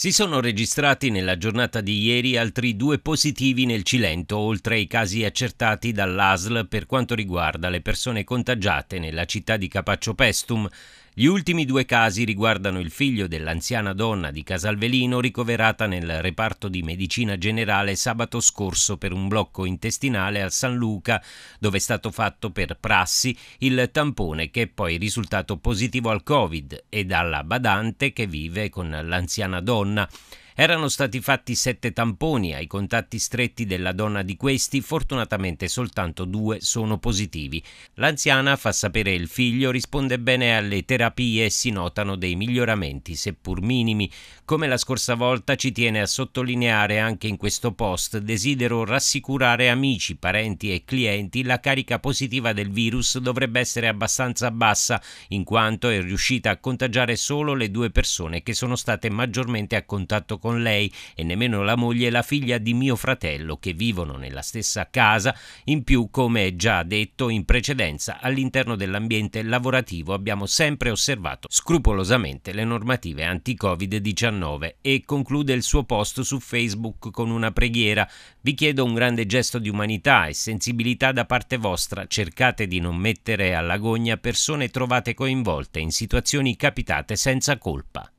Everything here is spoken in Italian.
Si sono registrati nella giornata di ieri altri due positivi nel Cilento, oltre ai casi accertati dall'ASL per quanto riguarda le persone contagiate nella città di Capaccio Pestum. Gli ultimi due casi riguardano il figlio dell'anziana donna di Casalvelino ricoverata nel reparto di medicina generale sabato scorso per un blocco intestinale a San Luca, dove è stato fatto per prassi il tampone che è poi risultato positivo al Covid e dalla badante che vive con l'anziana donna. Erano stati fatti sette tamponi ai contatti stretti della donna di questi, fortunatamente soltanto due sono positivi. L'anziana fa sapere il figlio, risponde bene alle terapie e si notano dei miglioramenti, seppur minimi. Come la scorsa volta ci tiene a sottolineare anche in questo post, desidero rassicurare amici, parenti e clienti, la carica positiva del virus dovrebbe essere abbastanza bassa, in quanto è riuscita a contagiare solo le due persone che sono state maggiormente a contatto con con lei e nemmeno la moglie e la figlia di mio fratello che vivono nella stessa casa, in più come già detto in precedenza all'interno dell'ambiente lavorativo abbiamo sempre osservato scrupolosamente le normative anti-Covid-19 e conclude il suo post su Facebook con una preghiera. Vi chiedo un grande gesto di umanità e sensibilità da parte vostra, cercate di non mettere all'agonia persone trovate coinvolte in situazioni capitate senza colpa.